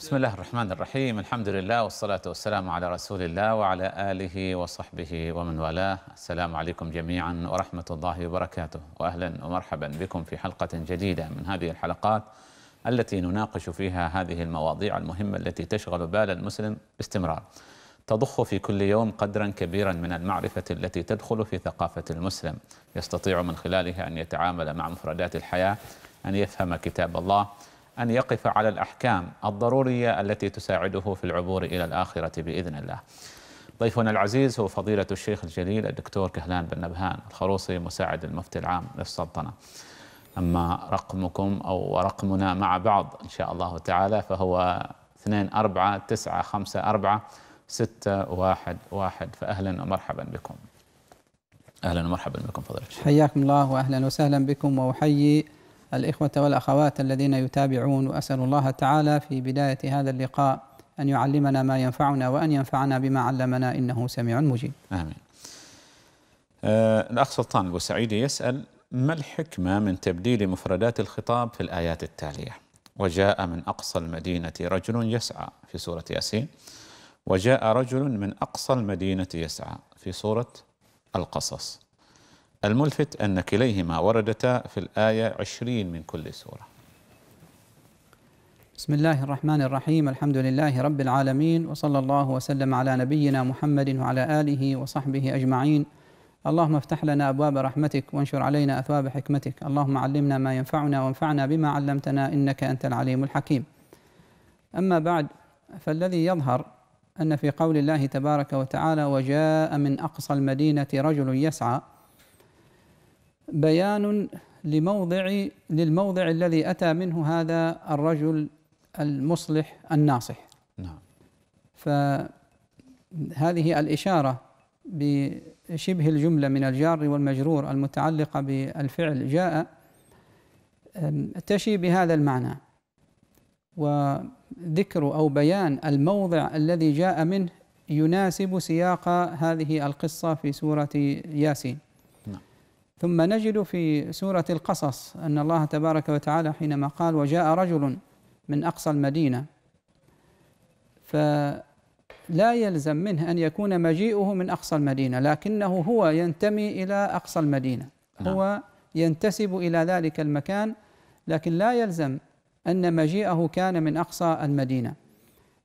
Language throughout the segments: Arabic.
بسم الله الرحمن الرحيم الحمد لله والصلاة والسلام على رسول الله وعلى آله وصحبه ومن والاه السلام عليكم جميعا ورحمة الله وبركاته وأهلا ومرحبا بكم في حلقة جديدة من هذه الحلقات التي نناقش فيها هذه المواضيع المهمة التي تشغل بال المسلم باستمرار تضخ في كل يوم قدرا كبيرا من المعرفة التي تدخل في ثقافة المسلم يستطيع من خلالها أن يتعامل مع مفردات الحياة أن يفهم كتاب الله أن يقف على الأحكام الضرورية التي تساعده في العبور إلى الآخرة بإذن الله ضيفنا العزيز هو فضيلة الشيخ الجليل الدكتور كهلان بن نبهان الخروصي مساعد المفتي العام للسلطنة أما رقمكم أو رقمنا مع بعض إن شاء الله تعالى فهو 2 4 9 5 4 6 1 1 فأهلا ومرحبا بكم أهلا ومرحبا بكم فضيلة الشيخ حياكم الله وأهلا وسهلا بكم وأحيي الإخوة والأخوات الذين يتابعون وأسأل الله تعالى في بداية هذا اللقاء أن يعلمنا ما ينفعنا وأن ينفعنا بما علمنا إنه سميع مجيب آمين آه الأخ سلطان البوسعيدي يسأل ما الحكمة من تبديل مفردات الخطاب في الآيات التالية وجاء من أقصى المدينة رجل يسعى في سورة ياسين وجاء رجل من أقصى المدينة يسعى في سورة القصص الملفت أن كليهما وردتا في الآية عشرين من كل سورة بسم الله الرحمن الرحيم الحمد لله رب العالمين وصلى الله وسلم على نبينا محمد وعلى آله وصحبه أجمعين اللهم افتح لنا أبواب رحمتك وانشر علينا أثواب حكمتك اللهم علمنا ما ينفعنا وانفعنا بما علمتنا إنك أنت العليم الحكيم أما بعد فالذي يظهر أن في قول الله تبارك وتعالى وجاء من أقصى المدينة رجل يسعى بيان لموضع للموضع الذي أتى منه هذا الرجل المصلح الناصح نعم فهذه الإشارة بشبه الجملة من الجار والمجرور المتعلقة بالفعل جاء تشي بهذا المعنى وذكر أو بيان الموضع الذي جاء منه يناسب سياق هذه القصة في سورة ياسين ثم نجد في سورة القصص أن الله تبارك وتعالى حينما قال وجاء رجل من أقصى المدينة فلا يلزم منه أن يكون مجيئه من أقصى المدينة لكنه هو ينتمي إلى أقصى المدينة نعم. هو ينتسب إلى ذلك المكان لكن لا يلزم أن مجيئه كان من أقصى المدينة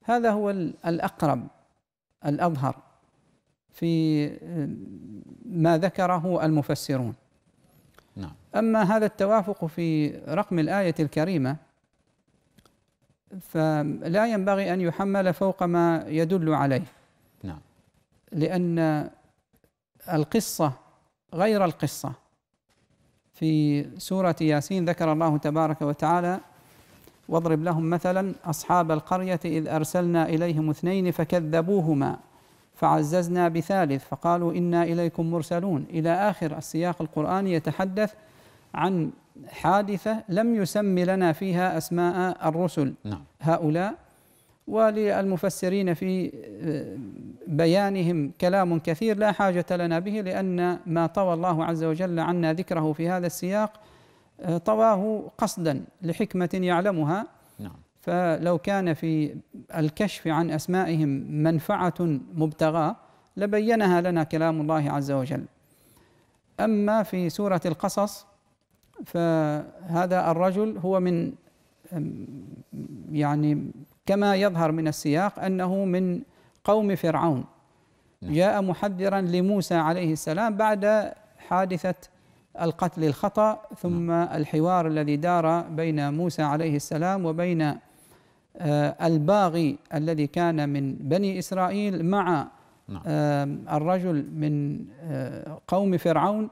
هذا هو الأقرب الأظهر في آه، ما ذكره المفسرون نعم. أما هذا التوافق في رقم الآية الكريمة فلا ينبغي أن يحمل فوق ما يدل عليه نعم. لأن القصة غير القصة في سورة ياسين ذكر الله تبارك وتعالى واضرب لهم مثلا أصحاب القرية إذ أرسلنا إليهم اثنين فكذبوهما فعززنا بثالث فقالوا إنا إليكم مرسلون إلى آخر السياق القرآني يتحدث عن حادثة لم يسم لنا فيها أسماء الرسل نعم. هؤلاء وللمفسرين في آه، بيانهم كلام كثير لا حاجة لنا به لأن ما طوى الله عز وجل عنا ذكره في هذا السياق آه، طواه قصدا لحكمة يعلمها فلو كان في الكشف عن أسمائهم منفعة مبتغاة لبينها لنا كلام الله عز وجل أما في سورة القصص فهذا الرجل هو من يعني كما يظهر من السياق أنه من قوم فرعون نعم. جاء محذرا لموسى عليه السلام بعد حادثة القتل الخطأ ثم نعم. الحوار الذي دار بين موسى عليه السلام وبين آه، الباغي الذي كان من بني إسرائيل مع آه، نعم. الرجل من آه، قوم فرعون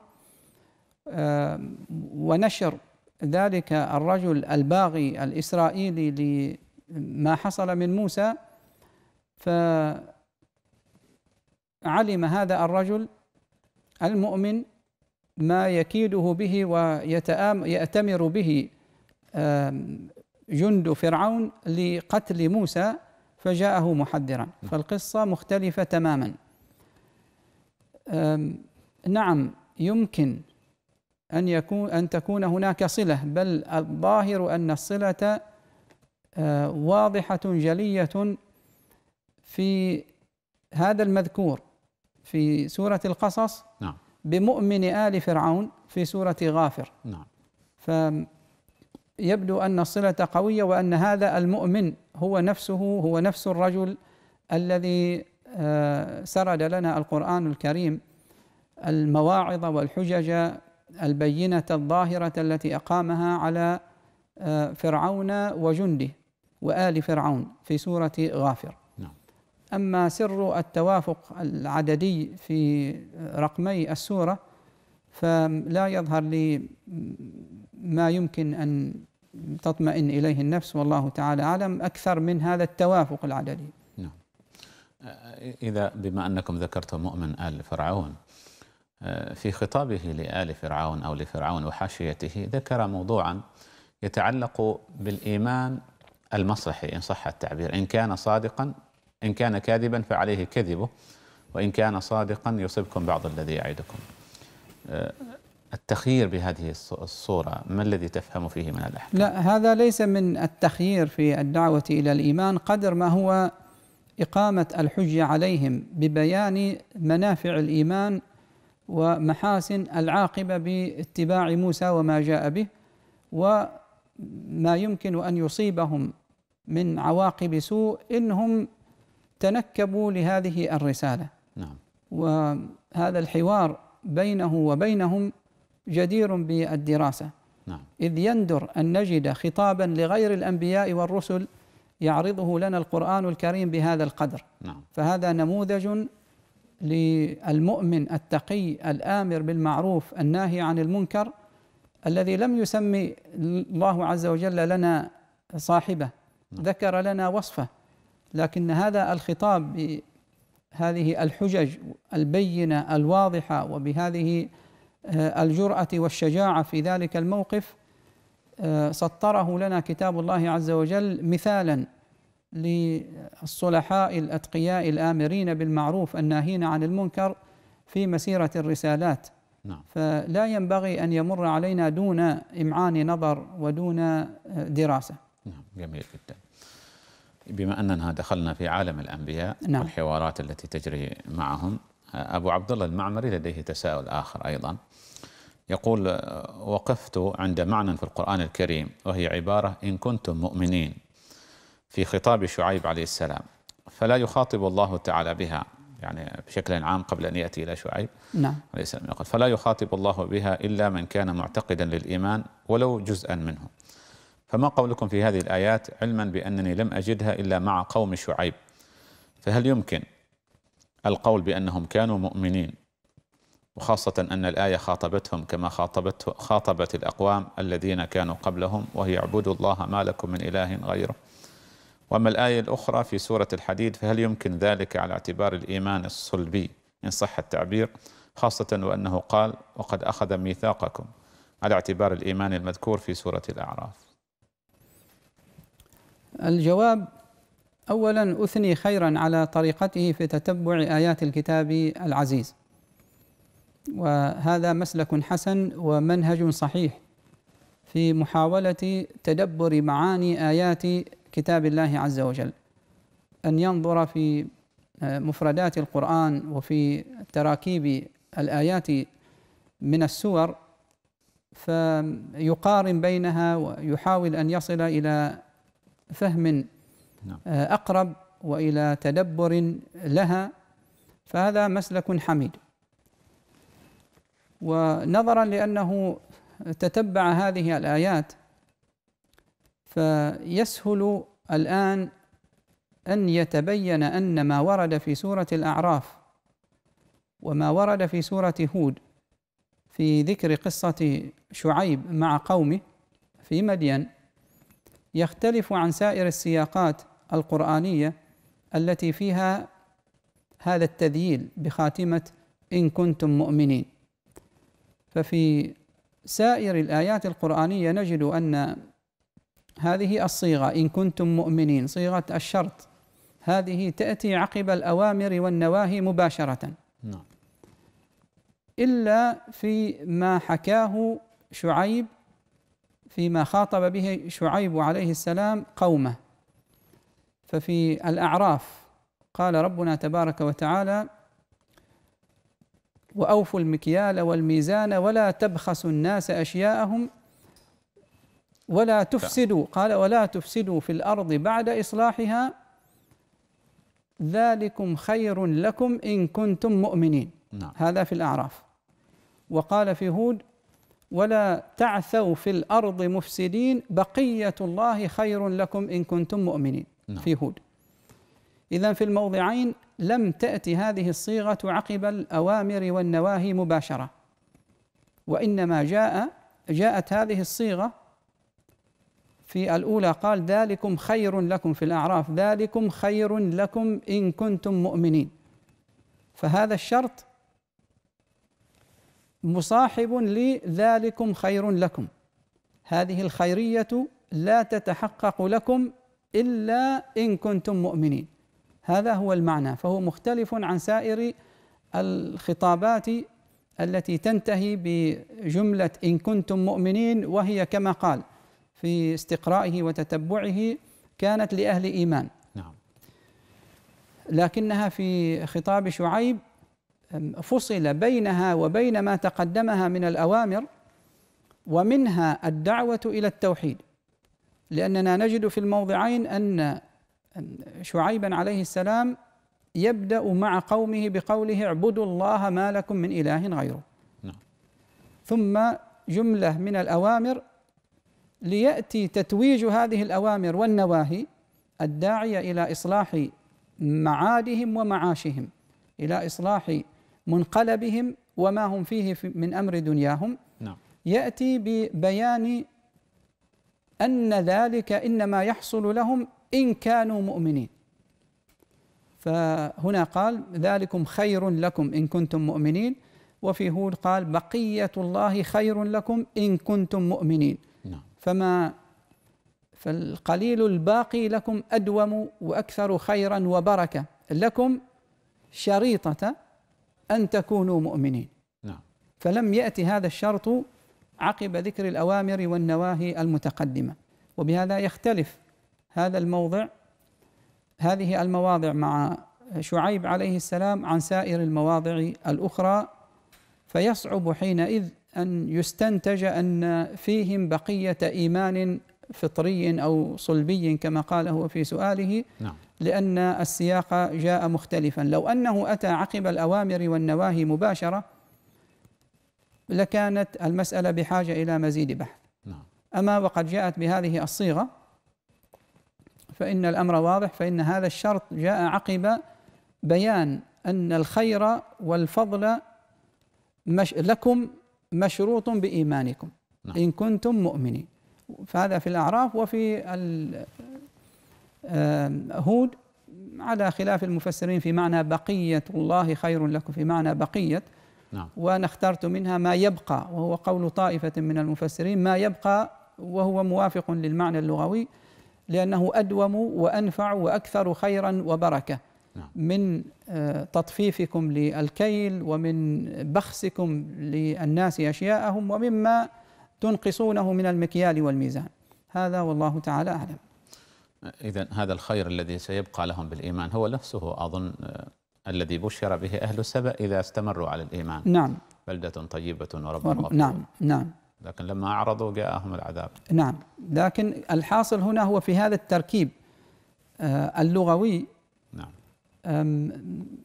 ونشر ذلك الرجل الباغي الإسرائيلي لما حصل من موسى فعلم هذا الرجل المؤمن ما يكيده به ويأتمر به جند فرعون لقتل موسى فجاءه محذرا فالقصة مختلفة تماما نعم يمكن أن يكون أن تكون هناك صلة بل الظاهر أن الصلة أه، واضحة جلية في هذا المذكور في سورة القصص نعم بمؤمن آل فرعون في سورة غافر نعم يبدو ان الصله قويه وان هذا المؤمن هو نفسه هو نفس الرجل الذي آه، سرد لنا القران الكريم المواعظ والحجج البينه الظاهره التي اقامها على آه، فرعون وجنده وال فرعون في سوره غافر نعم. اما سر التوافق العددي في رقمي السوره فلا يظهر لي ما يمكن ان تطمئن إليه النفس والله تعالى أعلم أكثر من هذا التوافق العددي نعم آه، إذا بما أنكم ذكرتم مؤمن آل فرعون آه، في خطابه لآل فرعون أو لفرعون وحاشيته ذكر موضوعا يتعلق بالإيمان المصلحي إن صح التعبير إن كان صادقا إن كان كاذبا فعليه كذبه وإن كان صادقا يصبكم بعض الذي يعدكم آه، التخيير بهذه الصورة ما الذي تفهم فيه من الأحكام؟ لا هذا ليس من التخيير في الدعوة إلى الإيمان قدر ما هو إقامة الحجة عليهم ببيان منافع الإيمان ومحاسن العاقبة باتباع موسى وما جاء به وما يمكن أن يصيبهم من عواقب سوء إنهم تنكبوا لهذه الرسالة نعم وهذا الحوار بينه وبينهم جدير بالدراسة نعم. إذ يندر أن نجد خطابا لغير الأنبياء والرسل يعرضه لنا القرآن الكريم بهذا القدر نعم. فهذا نموذج للمؤمن التقي الآمر بالمعروف الناهي عن المنكر الذي لم يسمي الله عز وجل لنا صاحبه نعم. ذكر لنا وصفه لكن هذا الخطاب بهذه الحجج البينه الواضحه وبهذه آه، الجرأة والشجاعة في ذلك الموقف آه، سطره لنا كتاب الله عز وجل مثالا للصلحاء الأتقياء الآمرين بالمعروف الناهين عن المنكر في مسيرة الرسالات نعم. فلا ينبغي أن يمر علينا دون إمعان نظر ودون آه، دراسة نعم جميل جدا بما أننا دخلنا في عالم الأنبياء نعم. والحوارات التي تجري معهم أبو عبد الله المعمري لديه تساؤل آخر أيضا يقول وقفت عند معنى في القرآن الكريم وهي عبارة إن كنتم مؤمنين في خطاب شعيب عليه السلام فلا يخاطب الله تعالى بها يعني بشكل عام قبل أن يأتي إلى شعيب نعم عليه السلام يقول فلا يخاطب الله بها إلا من كان معتقدا للإيمان ولو جزءا منه فما قولكم في هذه الآيات علما بأنني لم أجدها إلا مع قوم شعيب فهل يمكن القول بأنهم كانوا مؤمنين وخاصة أن الآية خاطبتهم كما خاطبت خاطبت الأقوام الذين كانوا قبلهم وهي اعبدوا الله ما لكم من إله غيره وأما الآية الأخرى في سورة الحديد فهل يمكن ذلك على اعتبار الإيمان الصلبي إن صح التعبير خاصة وأنه قال وقد أخذ ميثاقكم على اعتبار الإيمان المذكور في سورة الأعراف الجواب أولا أثني خيرا على طريقته في تتبع آيات الكتاب العزيز وهذا مسلك حسن ومنهج صحيح في محاولة تدبر معاني آيات كتاب الله عز وجل أن ينظر في آه، مفردات القرآن وفي تراكيب الآيات من السور فيقارن بينها ويحاول أن يصل إلى فهم نعم. آه، أقرب وإلى تدبر لها فهذا مسلك حميد ونظرا لأنه تتبع هذه الآيات فيسهل الآن أن يتبين أن ما ورد في سورة الأعراف وما ورد في سورة هود في ذكر قصة شعيب مع قومه في مدين يختلف عن سائر السياقات القرآنية التي فيها هذا التذييل بخاتمة إن كنتم مؤمنين ففي سائر الآيات القرآنية نجد أن هذه الصيغة إن كنتم مؤمنين صيغة الشرط هذه تأتي عقب الأوامر والنواهي مباشرة نعم إلا في ما حكاه شعيب فيما خاطب به شعيب عليه السلام قومه ففي الأعراف قال ربنا تبارك وتعالى وأوفوا المكيال والميزان ولا تبخسوا الناس أشياءهم ولا نعم. تفسدوا قال ولا تفسدوا في الأرض بعد إصلاحها ذلكم خير لكم إن كنتم مؤمنين نعم. هذا في الأعراف وقال في هود ولا تعثوا في الأرض مفسدين بقية الله خير لكم إن كنتم مؤمنين نعم. في هود إذا في الموضعين لم تأتي هذه الصيغة عقب الأوامر والنواهي مباشرة وإنما جاء جاءت هذه الصيغة في الأولى قال ذلكم خير لكم في الأعراف ذلكم خير لكم إن كنتم مؤمنين فهذا الشرط مصاحب لذلكم خير لكم هذه الخيرية لا تتحقق لكم إلا إن كنتم مؤمنين هذا هو المعنى فهو مختلف عن سائر الخطابات التي تنتهي بجمله ان كنتم مؤمنين وهي كما قال في استقرائه وتتبعه كانت لاهل ايمان نعم لكنها في خطاب شعيب فصل بينها وبين ما تقدمها من الاوامر ومنها الدعوه الى التوحيد لاننا نجد في الموضعين ان شعيبا عليه السلام يبدأ مع قومه بقوله اعبدوا الله ما لكم من إله غيره نعم. ثم جملة من الأوامر ليأتي تتويج هذه الأوامر والنواهي الداعية إلى إصلاح معادهم ومعاشهم إلى إصلاح منقلبهم وما هم فيه من أمر دنياهم نعم. يأتي ببيان أن ذلك إنما يحصل لهم إن كانوا مؤمنين فهنا قال ذلكم خير لكم إن كنتم مؤمنين وفي هود قال بقية الله خير لكم إن كنتم مؤمنين نعم. فما فالقليل الباقي لكم أدوم وأكثر خيرا وبركة لكم شريطة أن تكونوا مؤمنين نعم. فلم يأتي هذا الشرط عقب ذكر الأوامر والنواهي المتقدمة وبهذا يختلف هذا الموضع هذه المواضع مع شعيب عليه السلام عن سائر المواضع الأخرى فيصعب حينئذ أن يستنتج أن فيهم بقية إيمان فطري أو صلبي كما قال هو في سؤاله نعم. لأن السياق جاء مختلفا لو أنه أتى عقب الأوامر والنواهي مباشرة لكانت المسألة بحاجة إلى مزيد بحث نعم. أما وقد جاءت بهذه الصيغة فإن الأمر واضح فإن هذا الشرط جاء عقب بيان أن الخير والفضل مش لكم مشروط بإيمانكم نعم. إن كنتم مؤمنين فهذا في الأعراف وفي هود على خلاف المفسرين في معنى بقية الله خير لكم في معنى بقية نعم. وأنا اخترت منها ما يبقى وهو قول طائفة من المفسرين ما يبقى وهو موافق للمعنى اللغوي لأنه أدوم وأنفع وأكثر خيرا وبركة نعم. من آه، تطفيفكم للكيل ومن بخسكم للناس أشياءهم ومما تنقصونه من المكيال والميزان هذا والله تعالى أعلم إذا هذا الخير الذي سيبقى لهم بالإيمان هو نفسه أظن آه، الذي بشر به أهل السبأ إذا استمروا على الإيمان نعم بلدة طيبة ورب مغفور نعم نعم لكن لما أعرضوا جاءهم العذاب نعم لكن الحاصل هنا هو في هذا التركيب آه، اللغوي نعم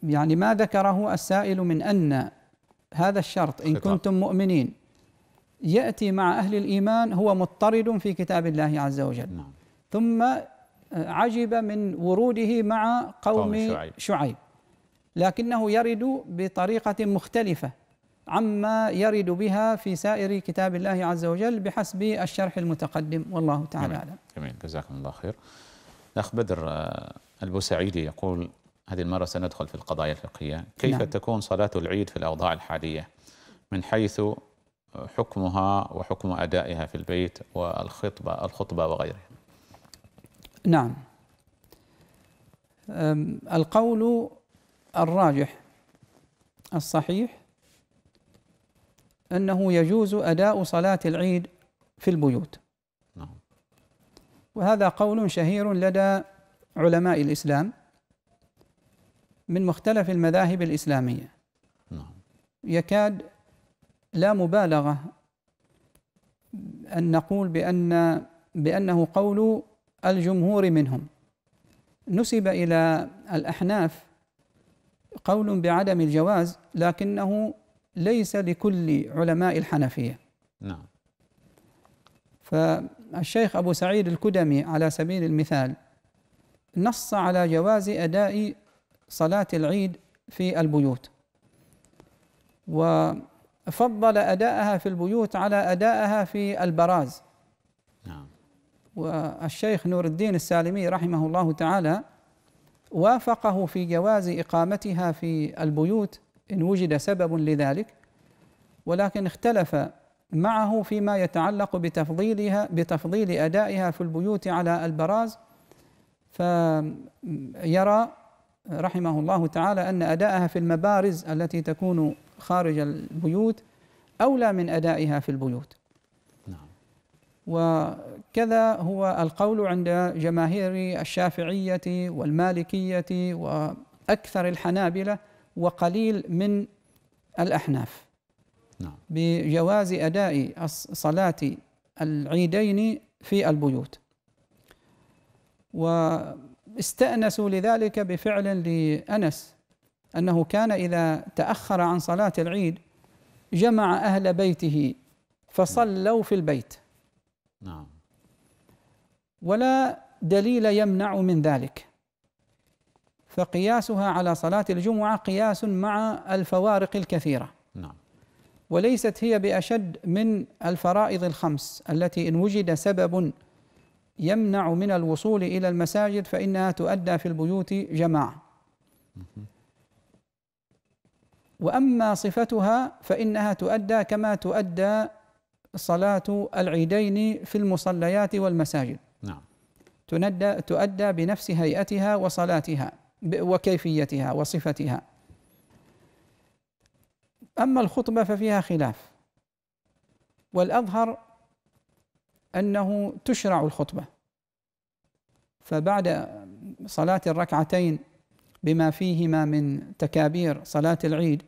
يعني ما ذكره السائل من أن هذا الشرط إن كنتم مؤمنين يأتي مع أهل الإيمان هو مضطرد في كتاب الله عز وجل نعم. ثم آه، عجب من وروده مع قوم, قوم شعيب. شعيب لكنه يرد بطريقة مختلفة عما يرد بها في سائر كتاب الله عز وجل بحسب الشرح المتقدم والله تعالى جميل. أعلم جميل جزاكم الله خير الأخ بدر آه، البوسعيدي يقول هذه المرة سندخل في القضايا الفقهية كيف نعم. تكون صلاة العيد في الأوضاع الحالية من حيث حكمها وحكم أدائها في البيت والخطبة الخطبة وغيرها نعم القول الراجح الصحيح أنه يجوز أداء صلاة العيد في البيوت نعم. وهذا قول شهير لدى علماء الإسلام من مختلف المذاهب الإسلامية نعم. يكاد لا مبالغة أن نقول بأن بأنه قول الجمهور منهم نسب إلى الأحناف قول بعدم الجواز لكنه ليس لكل علماء الحنفية نعم فالشيخ أبو سعيد الكدمي على سبيل المثال نص على جواز أداء صلاة العيد في البيوت وفضل أداءها في البيوت على أداءها في البراز نعم والشيخ نور الدين السالمي رحمه الله تعالى وافقه في جواز إقامتها في البيوت إن وجد سبب لذلك ولكن اختلف معه فيما يتعلق بتفضيلها بتفضيل أدائها في البيوت على البراز فيرى رحمه الله تعالى أن أدائها في المبارز التي تكون خارج البيوت أولى من أدائها في البيوت نعم. وكذا هو القول عند جماهير الشافعية والمالكية وأكثر الحنابلة وقليل من الأحناف نعم. بجواز أداء صلاة العيدين في البيوت واستأنسوا لذلك بفعل لأنس أنه كان إذا تأخر عن صلاة العيد جمع أهل بيته فصلوا في البيت نعم ولا دليل يمنع من ذلك فقياسها على صلاة الجمعة قياس مع الفوارق الكثيرة نعم وليست هي بأشد من الفرائض الخمس التي إن وجد سبب يمنع من الوصول إلى المساجد فإنها تؤدى في البيوت جماعة وأما صفتها فإنها تؤدى كما تؤدى صلاة العيدين في المصليات والمساجد نعم تؤدى بنفس هيئتها وصلاتها وكيفيتها وصفتها أما الخطبة ففيها خلاف والأظهر أنه تشرع الخطبة فبعد صلاة الركعتين بما فيهما من تكابير صلاة العيد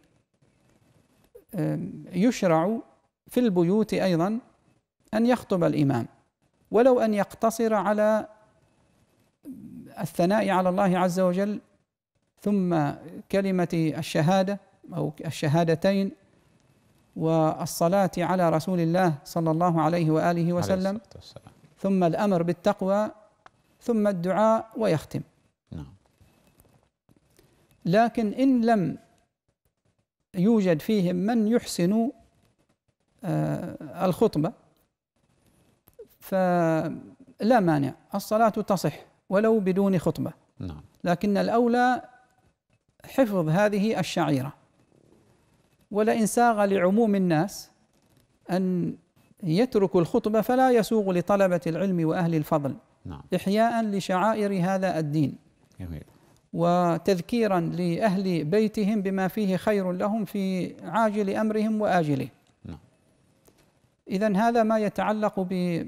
يشرع في البيوت أيضا أن يخطب الإمام ولو أن يقتصر على الثناء على الله عز وجل ثم كلمة الشهادة أو الشهادتين والصلاة على رسول الله صلى الله عليه وآله وسلم عليه ثم الأمر بالتقوى ثم الدعاء ويختم نعم. لكن إن لم يوجد فيهم من يحسن آه، الخطبة فلا مانع الصلاة تصح ولو بدون خطبة نعم. لكن الأولى حفظ هذه الشعيرة ولئن ساغ لعموم الناس أن يتركوا الخطبة فلا يسوغ لطلبة العلم وأهل الفضل نعم. إحياء لشعائر هذا الدين جميل. وتذكيرا لأهل بيتهم بما فيه خير لهم في عاجل أمرهم وآجله نعم. إذا هذا ما يتعلق ب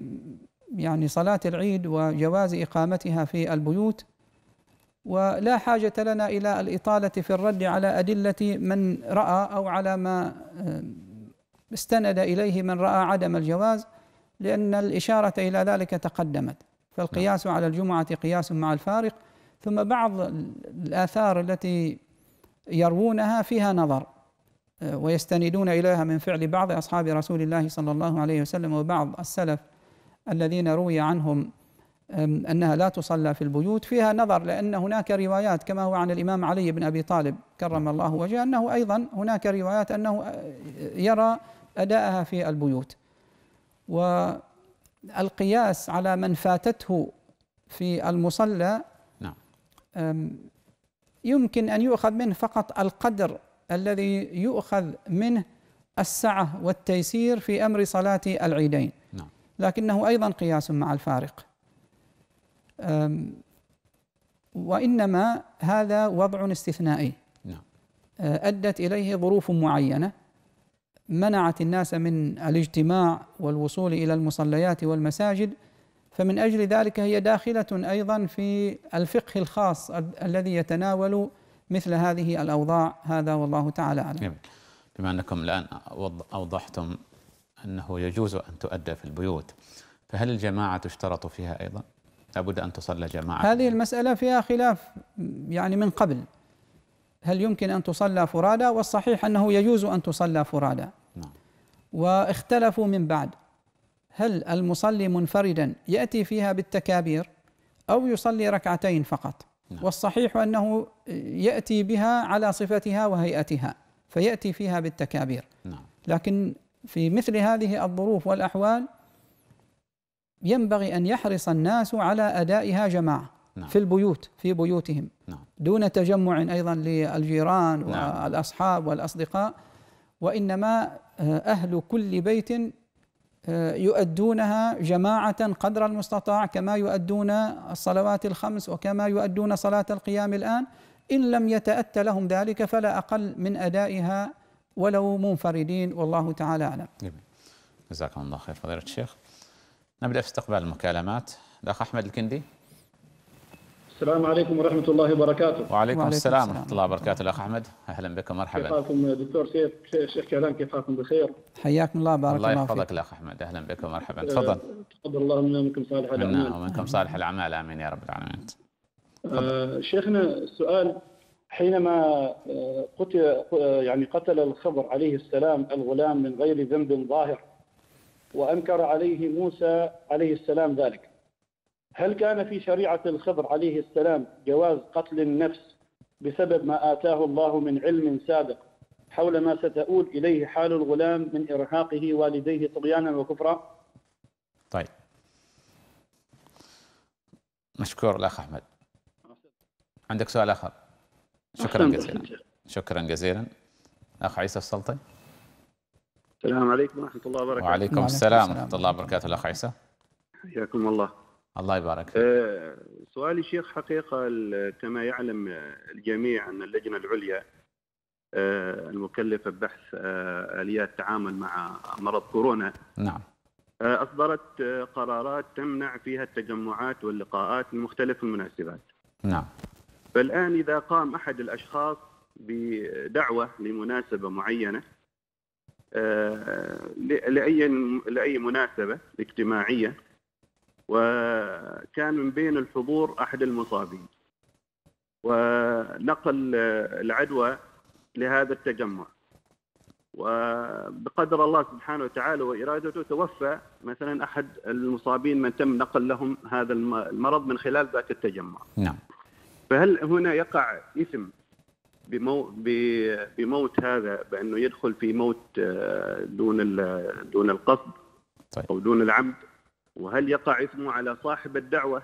يعني صلاة العيد وجواز إقامتها في البيوت ولا حاجة لنا إلى الإطالة في الرد على أدلة من رأى أو على ما آه، استند إليه من رأى عدم الجواز لأن الإشارة إلى ذلك تقدمت فالقياس نعم. على الجمعة قياس مع الفارق ثم بعض الآثار التي يروونها فيها نظر آه، ويستندون إليها من فعل بعض أصحاب رسول الله صلى الله عليه وسلم وبعض السلف الذين روي عنهم أنها لا تصلى في البيوت فيها نظر لأن هناك روايات كما هو عن الإمام علي بن أبي طالب كرم الله وجهه أنه أيضا هناك روايات أنه يرى أداءها في البيوت والقياس على من فاتته في المصلى نعم يمكن أن يؤخذ منه فقط القدر الذي يؤخذ منه السعة والتيسير في أمر صلاة العيدين نعم لكنه أيضا قياس مع الفارق وإنما هذا وضع استثنائي نعم. أه، أدت إليه ظروف معينة منعت الناس من الاجتماع والوصول إلى المصليات والمساجد فمن أجل ذلك هي داخلة أيضا في الفقه الخاص الذي يتناول مثل هذه الأوضاع هذا والله تعالى أعلم جميل. بما أنكم الآن أوضحتم أنه يجوز أن تؤدى في البيوت فهل الجماعة تشترط فيها أيضا؟ لابد أن تصلى جماعة هذه المسألة فيها خلاف يعني من قبل هل يمكن أن تصلى فرادى والصحيح أنه يجوز أن تصلى فرادى نعم. واختلفوا من بعد هل المصلي منفردا يأتي فيها بالتكابير أو يصلي ركعتين فقط نعم. والصحيح أنه يأتي بها على صفتها وهيئتها فيأتي فيها بالتكابير نعم. لكن في مثل هذه الظروف والأحوال ينبغي أن يحرص الناس على أدائها جماعة نعم. في البيوت في بيوتهم نعم. دون تجمع أيضا للجيران نعم. والأصحاب والأصدقاء وإنما آه، أهل كل بيت آه، يؤدونها جماعة قدر المستطاع كما يؤدون الصلوات الخمس وكما يؤدون صلاة القيام الآن إن لم يتأتى لهم ذلك فلا أقل من أدائها ولو منفردين والله تعالى أعلم جميل. جزاكم الله خير فضيلة الشيخ نبدأ في استقبال المكالمات الأخ أحمد الكندي السلام عليكم ورحمة الله وبركاته وعليكم, وعليكم السلام ورحمة الله وبركاته الأخ أحمد أهلا بك مرحبا كيف حالكم دكتور سيف شيخ كلام كيف حالكم بخير حياكم الله بارك الله فيك الله يحفظك الأخ أحمد أهلا بك مرحبا آه، تفضل تفضل الله منا ومنكم صالح الأعمال منا نعم، ومنكم صالح الأعمال آمين يا رب العالمين آه شيخنا السؤال حينما آه، قتل يعني قتل الخضر عليه السلام الغلام من غير ذنب ظاهر وأنكر عليه موسى عليه السلام ذلك هل كان في شريعة الخضر عليه السلام جواز قتل النفس بسبب ما آتاه الله من علم سابق حول ما ستؤول إليه حال الغلام من إرهاقه والديه طغيانا وكفرا طيب مشكور الأخ أحمد عندك سؤال آخر شكرا جزيلا شكرا جزيلا أخ عيسى السلطي السلام عليكم ورحمه الله وبركاته وعليكم السلام ورحمه الله وبركاته الاخ عيسى حياكم الله الله يبارك فيك آه، سؤالي شيخ حقيقه كما يعلم الجميع ان اللجنه العليا آه، المكلفه ببحث آه، اليات التعامل مع مرض كورونا نعم اصدرت قرارات تمنع فيها التجمعات واللقاءات من مختلف المناسبات نعم فالان اذا قام احد الاشخاص بدعوه لمناسبه معينه آه، لاي لاي مناسبه اجتماعيه وكان من بين الحضور احد المصابين ونقل العدوى لهذا التجمع وبقدر الله سبحانه وتعالى وإرادته توفى مثلا أحد المصابين من تم نقل لهم هذا المرض من خلال ذاك التجمع نعم فهل هنا يقع إثم بمو بموت هذا بانه يدخل في موت آه، دون دون القصد طيب. او دون العمد وهل يقع اسمه على صاحب الدعوه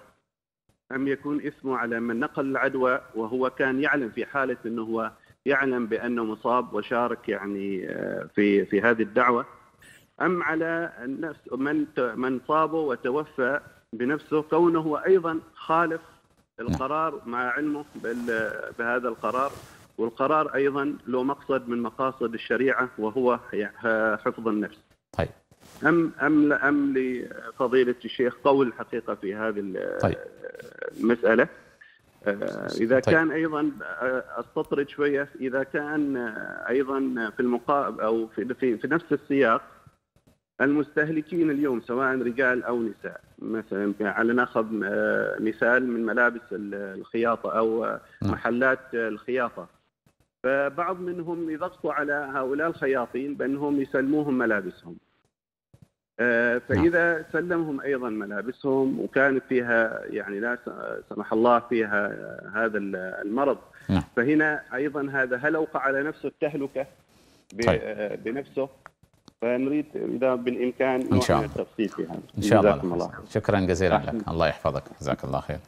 ام يكون اسمه على من نقل العدوى وهو كان يعلم في حاله انه هو يعلم بانه مصاب وشارك يعني آه، في في هذه الدعوه ام على النفس من من صابه وتوفى بنفسه كونه هو ايضا خالف نعم. القرار مع علمه بهذا القرار والقرار ايضا له مقصد من مقاصد الشريعه وهو حفظ النفس. طيب. ام ام ام لفضيله الشيخ قول حقيقه في هذه طيب. المساله. آه، طيب. اذا طيب. كان ايضا آه، استطرد شويه اذا كان آه، ايضا في المقابل او في في, في نفس السياق المستهلكين اليوم سواء رجال او نساء مثلا على ناخذ مثال من ملابس الخياطه او نعم. محلات الخياطه فبعض منهم يضغطوا على هؤلاء الخياطين بأنهم يسلموهم ملابسهم آه، فإذا نعم. سلمهم أيضا ملابسهم وكانت فيها يعني لا سمح الله فيها هذا المرض نعم. فهنا أيضا هذا هل أوقع على نفسه التهلكة طيب. بنفسه فنريد اذا بالامكان ان شاء الله التفصيل فيها. ان شاء الله. الله شكرا جزيلا نعم. لك الله يحفظك جزاك الله خير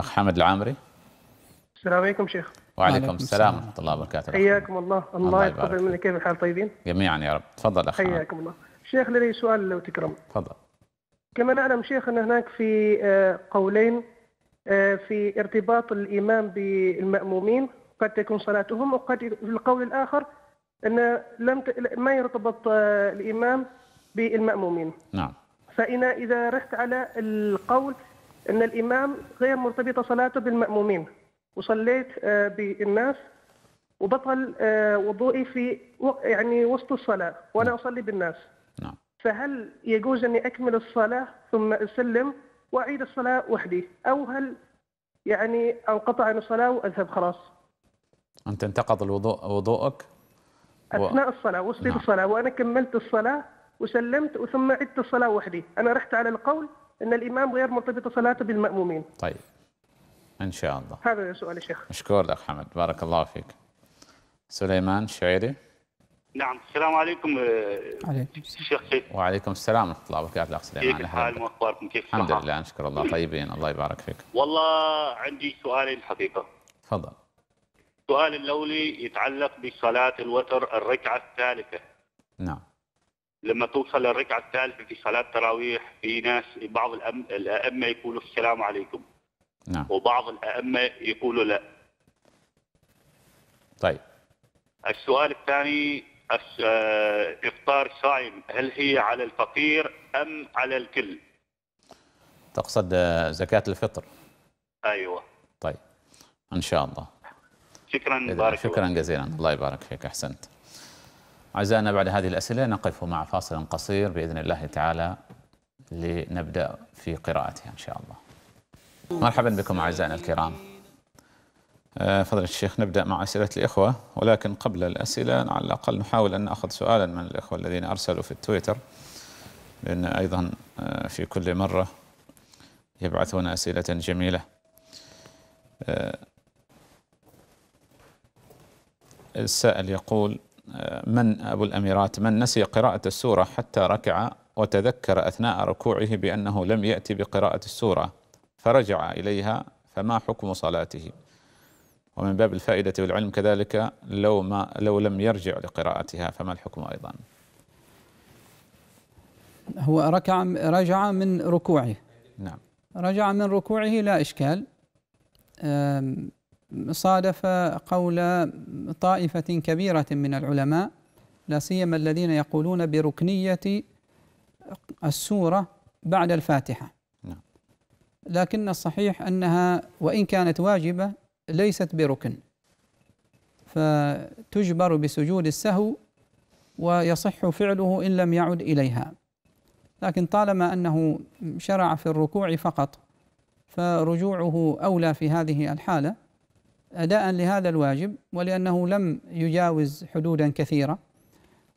اخ حمد العامري السلام عليكم شيخ وعليكم السلام ورحمه الله وبركاته حياكم الله الله يتقبل منك كيف الحال طيبين جميعا يا رب تفضل اخي حياكم الله شيخ لدي سؤال لو تكرم تفضل كما نعلم شيخ ان هناك في آه، قولين آه، في ارتباط الامام بالمامومين قد تكون صلاتهم وقد في القول الاخر ان لم ت... ما يرتبط آه، الامام بالمامومين نعم فانا اذا رحت على القول ان الامام غير مرتبطه صلاته بالمامومين وصليت آه، بالناس وبطل آه، وضوئي في يعني وسط الصلاه وانا نعم. اصلي بالناس نعم. فهل يجوز اني اكمل الصلاه ثم اسلم واعيد الصلاه وحدي او هل يعني انقطع عن الصلاه واذهب خلاص انت انتقض الوضوء وضوءك اثناء و... الصلاه وسط نعم. الصلاه وانا كملت الصلاه وسلمت وثم عدت الصلاه وحدي انا رحت على القول ان الامام غير مرتبط صلاته بالمامومين طيب إن شاء الله هذا سؤالي شيخ مشكور لك حمد بارك الله فيك سليمان شعيري نعم السلام عليكم آه، عليكم الشيخ سيف وعليكم السلام ورحمه الله وبركاته الاخ سليمان كيف حالكم واخباركم كيف الحمد لله نشكر الله طيبين الله يبارك فيك والله عندي سؤالين حقيقه تفضل السؤال الاولي يتعلق بصلاه الوتر الركعه الثالثه نعم لما توصل الركعه الثالثه في صلاه التراويح في ناس بعض الائمه يقولوا السلام عليكم نعم. وبعض الأئمة يقولوا لا طيب السؤال الثاني آه، إفطار صائم هل هي على الفقير أم على الكل تقصد آه، زكاة الفطر أيوة طيب إن شاء الله شكرا بارك شكرا جزيلا الله يبارك فيك أحسنت أعزائنا بعد هذه الأسئلة نقف مع فاصل قصير بإذن الله تعالى لنبدأ في قراءتها إن شاء الله مرحبا بكم أعزائنا الكرام آه، فضل الشيخ نبدأ مع أسئلة الإخوة ولكن قبل الأسئلة على الأقل نحاول أن نأخذ سؤالا من الإخوة الذين أرسلوا في التويتر لأن أيضا آه، في كل مرة يبعثون أسئلة جميلة آه، السائل يقول من أبو الأميرات من نسي قراءة السورة حتى ركع وتذكر أثناء ركوعه بأنه لم يأتي بقراءة السورة فرجع إليها فما حكم صلاته ومن باب الفائدة والعلم كذلك لو, ما لو لم يرجع لقراءتها فما الحكم أيضا هو ركع رجع من ركوعه نعم رجع من ركوعه لا إشكال صادف قول طائفة كبيرة من العلماء لا سيما الذين يقولون بركنية السورة بعد الفاتحة لكن الصحيح أنها وإن كانت واجبة ليست بركن فتجبر بسجود السهو ويصح فعله إن لم يعد إليها لكن طالما أنه شرع في الركوع فقط فرجوعه أولى في هذه الحالة أداء لهذا الواجب ولأنه لم يجاوز حدودا كثيرة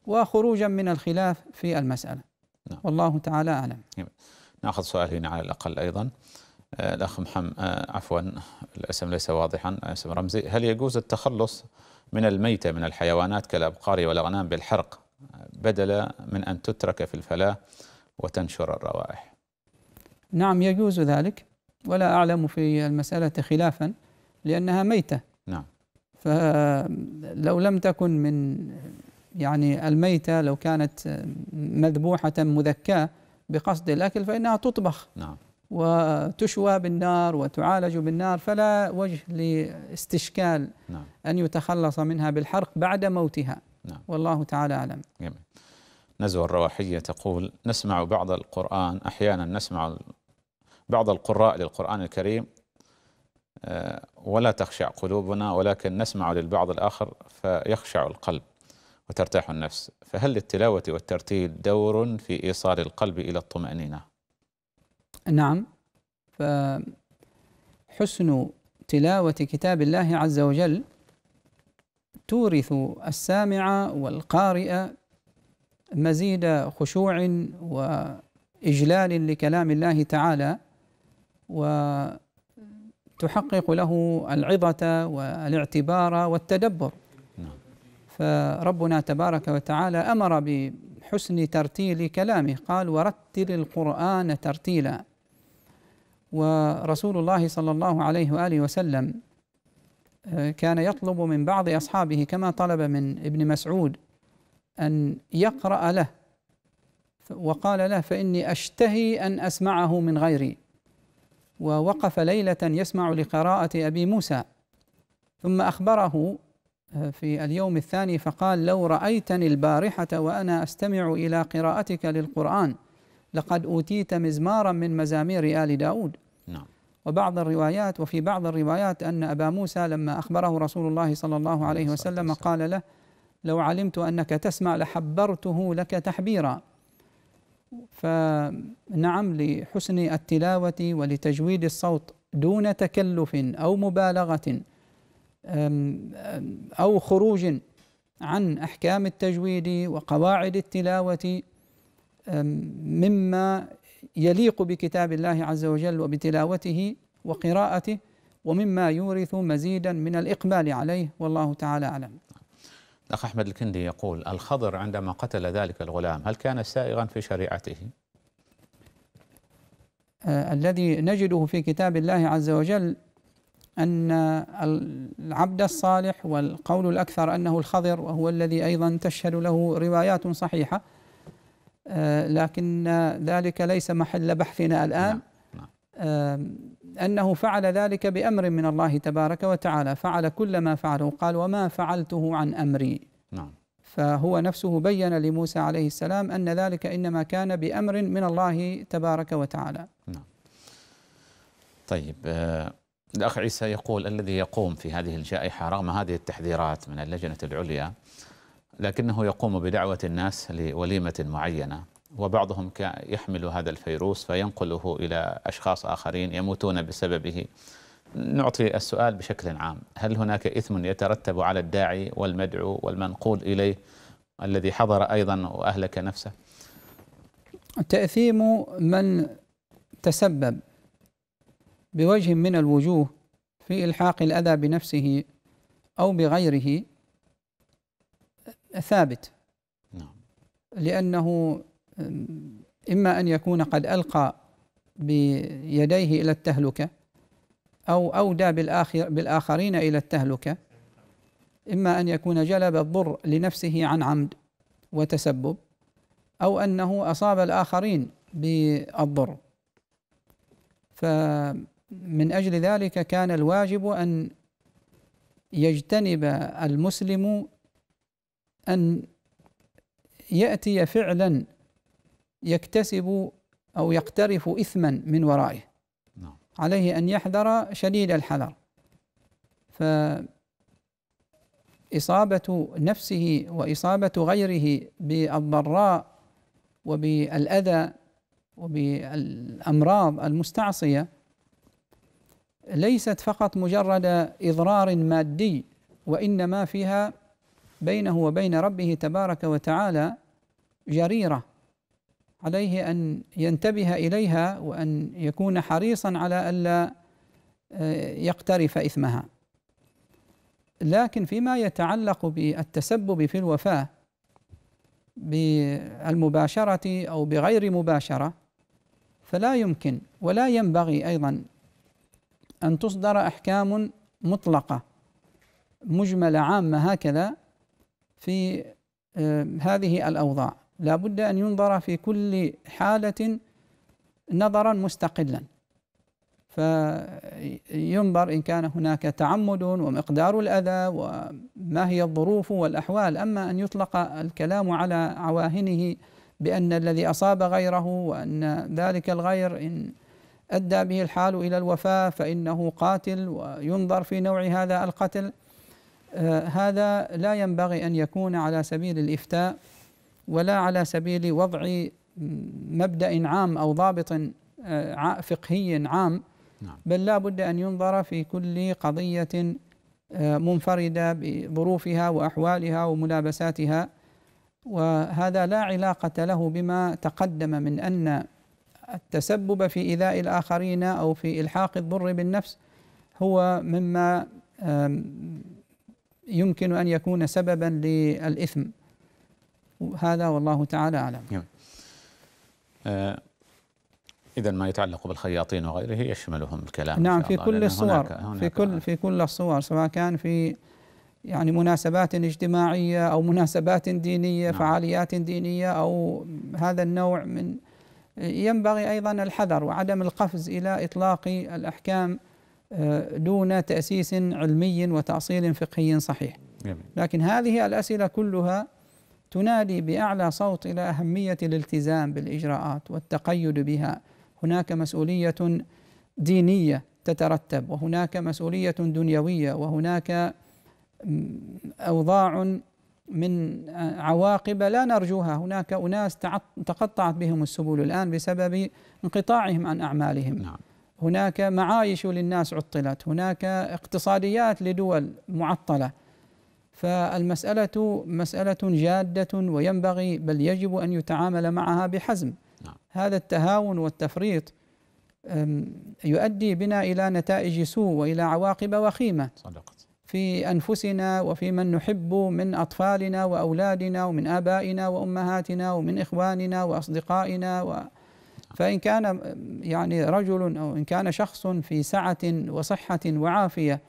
وخروجا من الخلاف في المسألة نعم. والله تعالى أعلم نعم. ناخذ سؤال هنا على الأقل أيضا آه، الأخ محمد آه، عفوا الاسم ليس واضحا آه، اسم رمزي هل يجوز التخلص من الميتة من الحيوانات كالأبقار والأغنام بالحرق بدلا من أن تترك في الفلاة وتنشر الروائح نعم يجوز ذلك ولا أعلم في المسألة خلافا لأنها ميتة نعم فلو لم تكن من يعني الميتة لو كانت مذبوحة مذكاة بقصد الأكل فإنها تطبخ نعم وتشوى بالنار وتعالج بالنار فلا وجه لاستشكال نعم. أن يتخلص منها بالحرق بعد موتها نعم. والله تعالى أعلم جميل. نزوى الرواحية تقول نسمع بعض القرآن أحيانا نسمع بعض القراء للقرآن الكريم آه، ولا تخشع قلوبنا ولكن نسمع للبعض الآخر فيخشع القلب وترتاح النفس فهل للتلاوة والترتيل دور في إيصال القلب إلى الطمأنينة نعم فحسن تلاوة كتاب الله عز وجل تورث السامع والقارئ مزيد خشوع وإجلال لكلام الله تعالى وتحقق له العظة والاعتبار والتدبر نعم. فربنا تبارك وتعالى أمر بحسن ترتيل كلامه قال ورتل القرآن ترتيلا ورسول الله صلى الله عليه واله وسلم آه، كان يطلب من بعض اصحابه كما طلب من ابن مسعود ان يقرا له وقال له فاني اشتهي ان اسمعه من غيري ووقف ليله يسمع لقراءه ابي موسى ثم اخبره آه، في اليوم الثاني فقال لو رايتني البارحه وانا استمع الى قراءتك للقران لقد أوتيت مزمارا من مزامير آل داود نعم وبعض الروايات وفي بعض الروايات أن أبا موسى لما أخبره رسول الله صلى الله عليه وسلم قال له لو علمت أنك تسمع لحبرته لك تحبيرا فنعم لحسن التلاوة ولتجويد الصوت دون تكلف أو مبالغة أو خروج عن أحكام التجويد وقواعد التلاوة مما يليق بكتاب الله عز وجل وبتلاوته وقراءته ومما يورث مزيدا من الإقبال عليه والله تعالى أعلم الأخ أحمد الكندي يقول الخضر عندما قتل ذلك الغلام هل كان سائغا في شريعته؟ آه الذي نجده في كتاب الله عز وجل أن العبد الصالح والقول الأكثر أنه الخضر وهو الذي أيضا تشهد له روايات صحيحة آه، لكن ذلك ليس محل بحثنا الآن نعم، نعم. آه، أنه فعل ذلك بأمر من الله تبارك وتعالى فعل كل ما فعله قال وما فعلته عن أمري نعم فهو نفسه بين لموسى عليه السلام أن ذلك إنما كان بأمر من الله تبارك وتعالى نعم طيب آه، الأخ عيسى يقول الذي يقوم في هذه الجائحة رغم هذه التحذيرات من اللجنة العليا لكنه يقوم بدعوة الناس لوليمة معينة وبعضهم يحمل هذا الفيروس فينقله إلى أشخاص آخرين يموتون بسببه نعطي السؤال بشكل عام هل هناك إثم يترتب على الداعي والمدعو والمنقول إليه الذي حضر أيضا وأهلك نفسه تأثيم من تسبب بوجه من الوجوه في إلحاق الأذى بنفسه أو بغيره ثابت نعم لأنه إما أن يكون قد ألقى بيديه إلى التهلكة أو أودى بالآخر بالآخرين إلى التهلكة إما أن يكون جلب الضر لنفسه عن عمد وتسبب أو أنه أصاب الآخرين بالضر فمن أجل ذلك كان الواجب أن يجتنب المسلم أن يأتي فعلا يكتسب أو يقترف إثما من ورائه نعم. عليه أن يحذر شديد الحذر فإصابة نفسه وإصابة غيره بالضراء وبالأذى وبالأمراض المستعصية ليست فقط مجرد إضرار مادي وإنما فيها بينه وبين ربه تبارك وتعالى جريرة عليه أن ينتبه إليها وأن يكون حريصا على ألا آه، يقترف إثمها لكن فيما يتعلق بالتسبب في الوفاة بالمباشرة أو بغير مباشرة فلا يمكن ولا ينبغي أيضا أن تصدر أحكام مطلقة مجملة عامة هكذا في آه، هذه الأوضاع لا بد أن ينظر في كل حالة نظرا مستقلا فينظر إن كان هناك تعمد ومقدار الأذى وما هي الظروف والأحوال أما أن يطلق الكلام على عواهنه بأن الذي أصاب غيره وأن ذلك الغير إن أدى به الحال إلى الوفاة فإنه قاتل وينظر في نوع هذا القتل آه، هذا لا ينبغي أن يكون على سبيل الإفتاء ولا على سبيل وضع مبدأ عام أو ضابط آه، فقهي عام نعم. بل لا بد أن ينظر في كل قضية آه، منفردة بظروفها وأحوالها وملابساتها وهذا لا علاقة له بما تقدم من أن التسبب في إيذاء الآخرين أو في إلحاق الضر بالنفس هو مما يمكن أن يكون سببا للإثم هذا والله تعالى أعلم نعم. آه إذا ما يتعلق بالخياطين وغيره يشملهم الكلام نعم في كل الصور هناك هناك في كل في كل الصور سواء كان في يعني مناسبات اجتماعية أو مناسبات دينية نعم. فعاليات دينية أو هذا النوع من ينبغي أيضا الحذر وعدم القفز إلى إطلاق الأحكام دون تأسيس علمي وتأصيل فقهي صحيح لكن هذه الأسئلة كلها تنادي بأعلى صوت إلى أهمية الالتزام بالإجراءات والتقيد بها هناك مسؤولية دينية تترتب وهناك مسؤولية دنيوية وهناك أوضاع من عواقب لا نرجوها هناك أناس تقطعت بهم السبل الآن بسبب انقطاعهم عن أعمالهم نعم. هناك معايش للناس عطلت هناك اقتصاديات لدول معطله فالمساله مساله جاده وينبغي بل يجب ان يتعامل معها بحزم نعم. هذا التهاون والتفريط يؤدي بنا الى نتائج سوء والى عواقب وخيمه صدقت في انفسنا وفي من نحب من اطفالنا واولادنا ومن ابائنا وامهاتنا ومن اخواننا واصدقائنا فإن كان يعني رجل أو إن كان شخص في سعة وصحة وعافية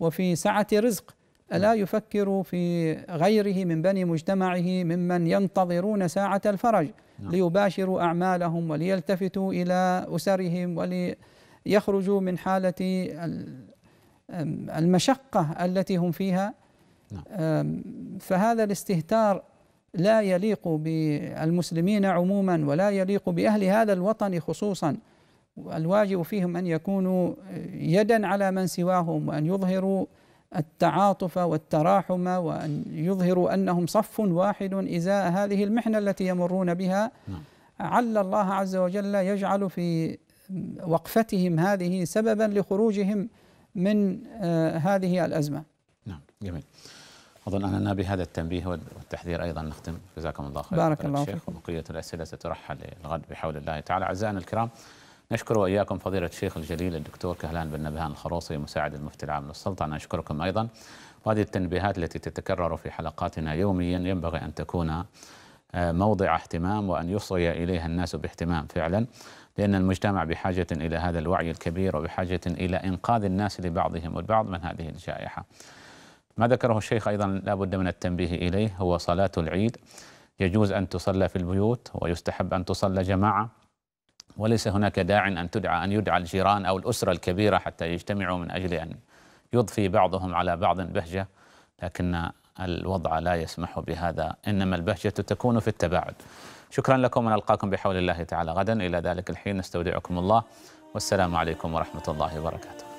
وفي سعة رزق ألا نعم. يفكر في غيره من بني مجتمعه ممن ينتظرون ساعة الفرج نعم. ليباشروا أعمالهم وليلتفتوا إلى أسرهم وليخرجوا من حالة المشقة التي هم فيها نعم. فهذا الاستهتار لا يليق بالمسلمين عموما ولا يليق باهل هذا الوطن خصوصا الواجب فيهم ان يكونوا يدا على من سواهم وان يظهروا التعاطف والتراحم وان يظهروا انهم صف واحد ازاء هذه المحنه التي يمرون بها نعم. عل الله عز وجل يجعل في وقفتهم هذه سببا لخروجهم من آه، هذه الازمه. نعم جميل. أظن أننا بهذا التنبيه والتحذير أيضا نختم جزاكم الله خير بارك الله فيكم وبقية الأسئلة سترحل الغد بحول الله تعالى أعزائنا الكرام نشكر وإياكم فضيلة الشيخ الجليل الدكتور كهلان بن نبهان الخروصي مساعد المفتي العام للسلطنة نشكركم أيضا وهذه التنبيهات التي تتكرر في حلقاتنا يوميا ينبغي أن تكون آه، موضع اهتمام وأن يصغي إليها الناس باهتمام فعلا لأن المجتمع بحاجة إلى هذا الوعي الكبير وبحاجة إلى إنقاذ الناس لبعضهم البعض من هذه الجائحة ما ذكره الشيخ أيضا لا بد من التنبيه إليه هو صلاة العيد يجوز أن تصلى في البيوت ويستحب أن تصلى جماعة وليس هناك داع أن تدعى أن يدعى الجيران أو الأسرة الكبيرة حتى يجتمعوا من أجل أن يضفي بعضهم على بعض بهجة لكن الوضع لا يسمح بهذا إنما البهجة تكون في التباعد شكرا لكم ونلقاكم بحول الله تعالى غدا إلى ذلك الحين نستودعكم الله والسلام عليكم ورحمة الله وبركاته